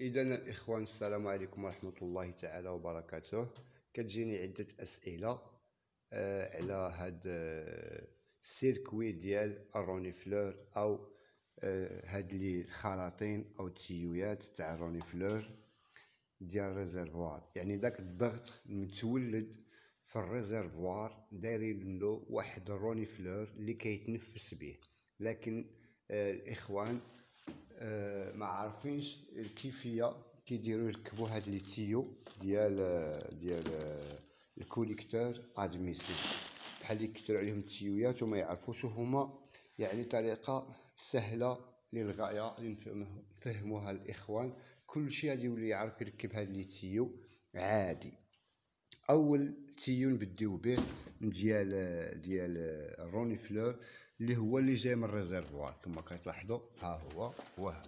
اذا الاخوان السلام عليكم ورحمه الله تعالى وبركاته كتجيني عده اسئله آه، على هاد السيركوي آه، ديال فلور او آه، هاد لي الخلاطين او التيويات تاع فلور ديال الريزرفوار يعني داك الضغط متولد في الريزرفوار دايرين له واحد فلور اللي كيتنفس به لكن الاخوان آه، ما عارفينش الكيفيه كيديروا يركبوا هاد لي تيو ديال ديال آه، الكوليكتور ادميسيف بحال يكثروا عليهم التيويات وما يعرفوش هما يعني طريقه سهله للغايه اللي نفهموها الاخوان كلشي غادي يولي يعرف يركب هاد لي تيو عادي اول تيو نبداو به ديال آه، ديال روني فلور اللي هو اللي جاي من الريزيرفوار كما كتلاحظوا ها هو هو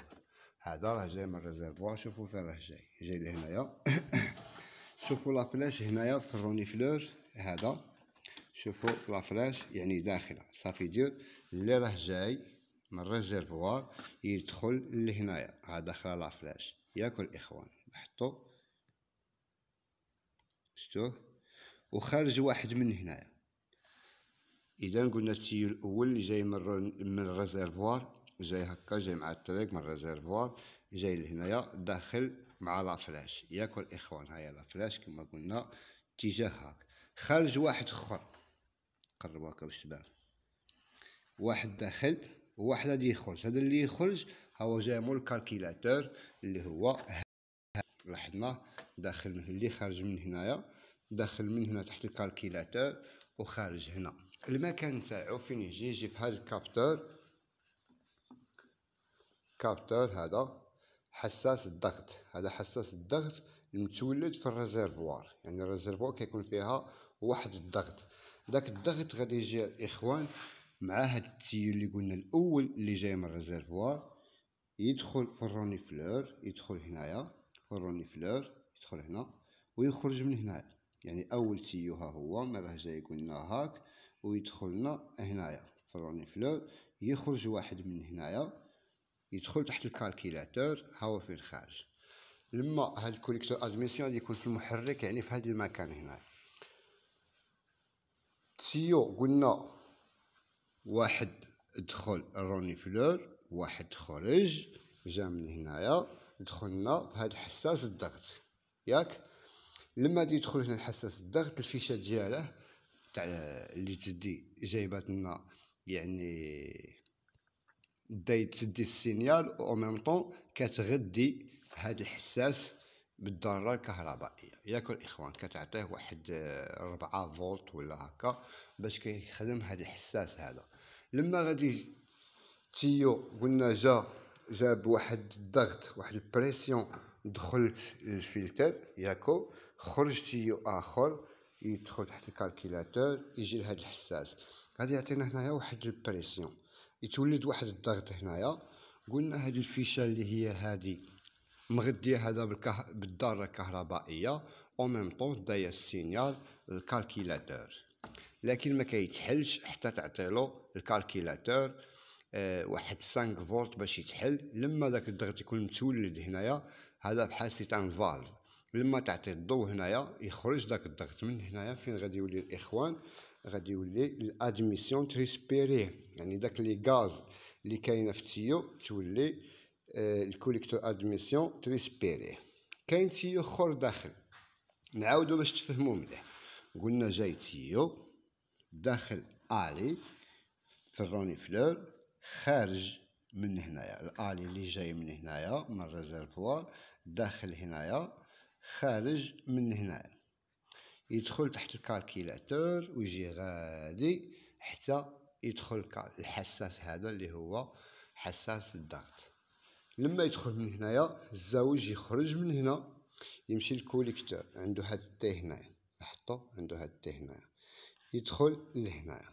هذا راه جاي من الريزيرفوار شوفوا فين راه جاي جاي لهنايا شوفوا لافلاش هنايا في الروني فلور هذا شوفوا لافلاش يعني داخله صافي دير اللي راه جاي من الريزيرفوار يدخل لهنايا ها داخله لافلاش ياكل الاخوان نحطو شتوه وخارج واحد من هنايا اذا قلنا التيو الاول اللي جاي من من الريزرفوار جاي هكا جاي مع التريك من الريزرفوار جاي لهنايا داخل مع لا فلاش ياك الاخوان هاي لا فلاش كما قلنا اتجاه هاك خارج واحد اخر قربوا هكا باش تبان واحد داخل وواحد غادي يخرج هذا اللي يخرج هو جاي مول الكالكيلاتور اللي هو لاحظنا داخل اللي خارج من هنايا داخل من هنا تحت الكالكيلاتور وخارج هنا المكان تاعو فين يجي يجي في هاد الكابتور كابتور هذا حساس الضغط هذا حساس الضغط المتولد في الريزرفوار يعني الريزرفوار كيكون فيها واحد الضغط داك الضغط غادي يجي الاخوان مع هاد التيو اللي قلنا الاول اللي جاي من الريزرفوار يدخل في الروني فلور يدخل هنايا في الروني فلور يدخل هنا ويخرج من هنا يعني اول تيو ها هو ما راه جاي قلنا هاك ويدخلنا هنايا فروني فلو يخرج واحد من هنايا يدخل تحت الكالكيلاتور هو فين خارج لما هاد الكوليكتور ادميسيون يكون في المحرك يعني في هاد المكان هنا تيو قلنا واحد دخل روني فلور واحد خرج جا من هنايا دخلنا في هاد حساس الضغط ياك لما يدخل هنا الحساس الضغط الفيشه دياله تاع اللي تدي جايبات لنا يعني داي تدي السينيال او ميم طون كتغدي هاد الحساس بالضرة الكهربائية ياك الإخوان كتعطيه واحد آه، ربعة فولت ولا هكا باش كيخدم هاد الحساس هذا لما غادي تيو قلنا جا جاب واحد الضغط واحد البريسيون دخلت الفلتر ياكو خرج تيو آخر يدخل تحت الكالكيلاتور يجي لهاد الحساس غادي يعطينا هنايا واحد البريسيون يتولد واحد الضغط هنايا قلنا هاد الفيشه اللي هي هادي مغديه هذا بالكه... بالداره الكهربائيه او ميم طون دايا السينيال للكالكيلاتور لكن ما كيتحلش حتى تعطيلو الكالكيلاتور آه واحد 5 فولت باش يتحل لما داك الضغط يكون متولد هنايا هذا بحال سيت ان فالف لما تعطي الضوء هنايا يخرج داك الضغط من هنايا فين غادي يولي الاخوان غادي يولي الادميسيون تريسبيريه يعني داك لي غاز اللي كاينه في التيو تولي الكوليكتور ادميسيون تريسبيريه كاين تيو اخر داخل نعاودو باش تفهمو مليح قلنا جاي تيو داخل الي في الروني فلور خارج من هنايا الالي اللي جاي من هنايا من الريزرفوار داخل هنايا خارج من هنا يدخل تحت الكالكيلاتور ويجي غادي حتى يدخل الحساس هذا اللي هو حساس الضغط لما يدخل من هنايا الزوج يخرج من هنا يمشي للكوليكتور عنده هاد التي هنايا نحطو عنده هاد التي هنايا يدخل لهنايا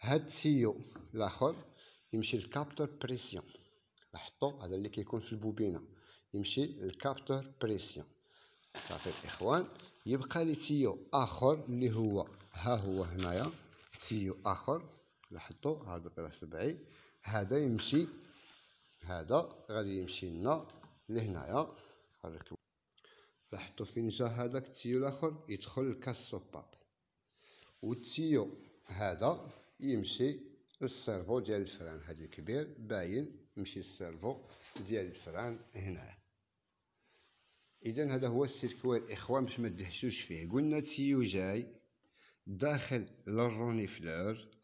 هاد سيو الاخر يمشي للكابتور بريسيون نحطو هذا اللي كيكون في البوبينه يمشي للكابتور بريسيون صافي الاخوان يبقى لي تيو اخر اللي هو ها هو هنايا تيو اخر لاحظتوا هذا راس سبعي هذا يمشي هذا غادي يمشي لنا لهنايا نركبو لاحظتوا فين جا هذاك التيو الاخر يدخل الكاسو باب والتيو هذا يمشي للسيرفو ديال الفران هذا الكبير باين يمشي للسيرفو ديال الفران هنايا اذا هذا هو السيركوير الاخوان باش ما تدهشوش فيه قلنا تيو جاي داخل فلور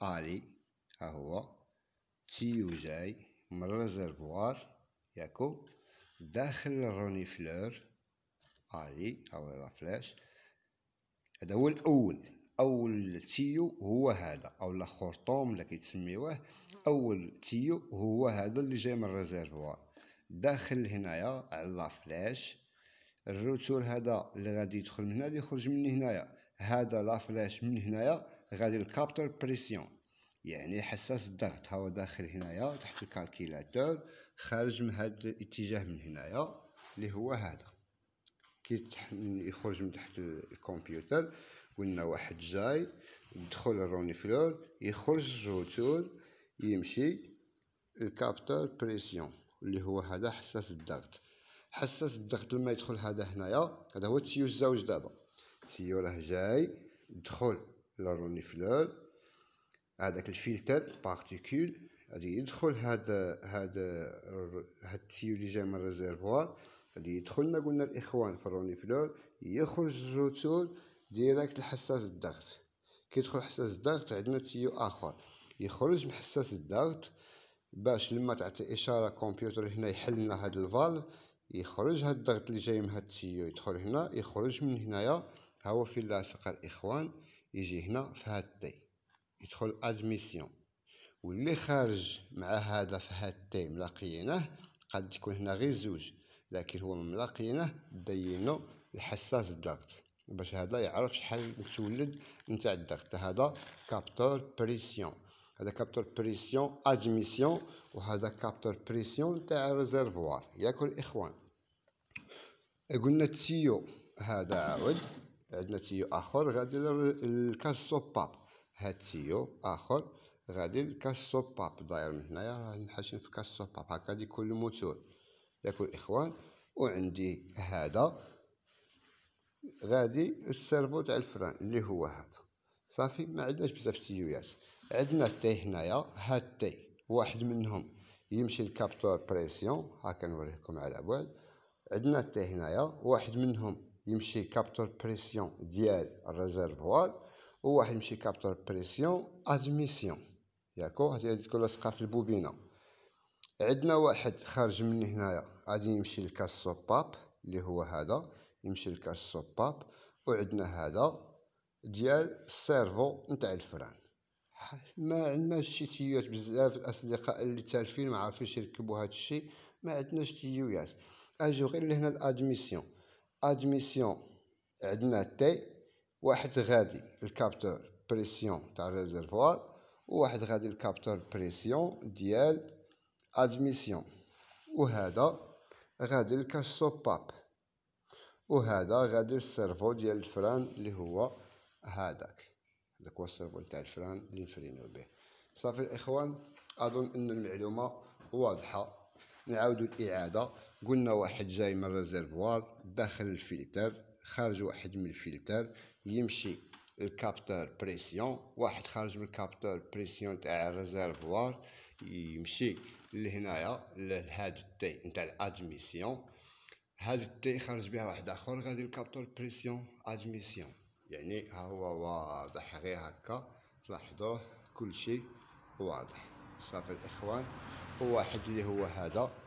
الي ها هو تسيو جاي من الريزرفوار ياكو داخل فلور الي ها هو لا فلاش هذا هو الاول اول تيو هو هذا او لا خرطوم اللي كيتسميوه اول تيو هو هذا اللي جاي من الريزرفوار داخل هنايا على لا فلاش الروتور هذا اللي غادي يدخل من هنا غادي يخرج من هنايا هذا لا فلاش من هنايا غادي الكابتر بريسيون يعني حساس الضغط هو داخل هنايا تحت الكالكيلاتور خارج من هذا الاتجاه من هنايا اللي هو هذا كي يخرج من تحت الكمبيوتر قلنا واحد جاي يدخل فلور يخرج الروتور يمشي الكابتر بريسيون اللي هو هذا حساس الضغط حساس الضغط لما يدخل هذا هنايا هذا هو التيو الزوج دابا التيو راه جاي دخل لارونيفلول هذاك الفلتر بارتيكول غادي يدخل هذا هذا هاد التيو اللي جاي من الريزيرفوار غادي يدخل ما قلنا الاخوان في الرونيفلول يخرج الروتور ديريكت لحساس الضغط كيدخل حساس الضغط عندنا تيو اخر يخرج من حساس الضغط باش لما تعطي اشاره كمبيوتر هنا يحل لنا هاد الفالف يخرج هاد الضغط اللي جاي من هاد التيو يدخل هنا يخرج من هنايا ها هو فين لاصق الاخوان يجي هنا في هاد تي يدخل ادميسيون واللي خارج مع هذا في هاد تي ملاقيناه قد تكون هنا غير زوج لكن هو ملاقيناه دينو الحساس الضغط باش هذا يعرف شحال متولد نتاع الضغط هذا كابتور بريسيون هذا كابتور بريسيون ادميسيون وهذا كابتور بريسيون تاع ريزرفوار ياكل الاخوان قلنا تيو هذا عود عندنا تيو اخر غادي سوباب هاد تيو اخر غادي سوباب داير من هنايا نحشن في سوباب هكا دي كل الموتور ياك الاخوان وعندي هذا غادي السيرفو تاع الفران اللي هو هذا صافي ما عندناش بزاف تيويات عندنا تي هنايا هاد تي واحد منهم يمشي لكابتور بريسيون هاكا نوريكم على بعد عندنا حتى هنايا واحد منهم يمشي كابتور بريسيون ديال الريزرفوار وواحد يمشي كابتور بريسيون ادميسيون ياكو هادي تكون لاصقه في البوبينه عندنا واحد خارج من هنايا غادي يمشي لكاسو باب اللي هو هذا يمشي لكاسو باب وعندنا هذا ديال السيرفو نتاع الفران ما عندناش شتيات بزاف الاصدقاء اللي تالفين ما عارفينش يركبوا هذا الشيء ما عندناش تيويات اجو غير لهنا الادميسيون ادميسيون عندنا تي واحد غادي الكابتور بريسيون تاع الريزرفوار وواحد غادي الكابتور بريسيون ديال ادميسيون وهذا غادي لكاسو باب وهذا غادي السيرفو ديال الفران اللي هو هذاك داك هو السيرفو تاع الفران اللي نفرينو به صافي الاخوان اظن ان المعلومه واضحه نعاودو الاعاده قلنا واحد جاي من الريزرفوار داخل الفلتر خارج واحد من الفلتر يمشي الكابتر بريسيون واحد خارج من الكابتر بريسيون تاع الريزرفوار يمشي لهنايا لهاد التي نتاع الادميسيون هاد التي خرج بها واحد اخر غادي الكابتر بريسيون ادميسيون يعني ها هو واضح غير هكا تلاحظوه كل شيء واضح صافي الاخوان واحد اللي هو هذا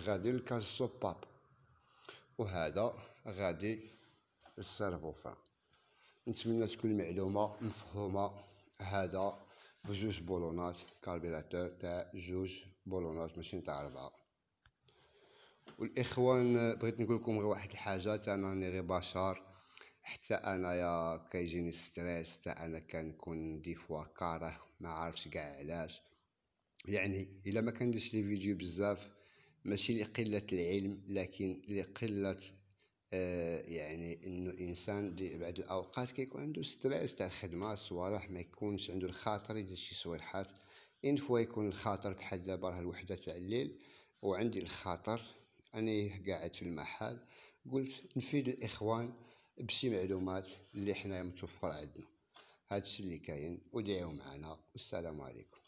غادي لكاز صباب وهذا غادي السيرفوفا نتمنى تكون المعلومه مفهومه هذا بجوج بولونات كاربيراتور تاع جوج بولونات ماشي تاع اربعه والاخوان بغيت نقول لكم غير واحد الحاجه تاع انا غير بشر حتى انايا كيجيني ستريس تاع انا كنكون دي فوا كاره ما عارفش كاع علاش يعني الا ما كنديرش لي فيديو بزاف ماشي لقلة العلم لكن لقلة آه يعني انه الانسان بعد الاوقات كيكون عنده ستريس تاع الخدمه الصوالح ما يكونش عنده الخاطر يدير شي صوالحات ان فوا يكون الخاطر بحال دابا راه الوحده تاع الليل وعندي الخاطر اني قاعد في المحل قلت نفيد الاخوان بشي معلومات اللي حنايا متوفر عندنا هادشي اللي كاين ودعيو معنا والسلام عليكم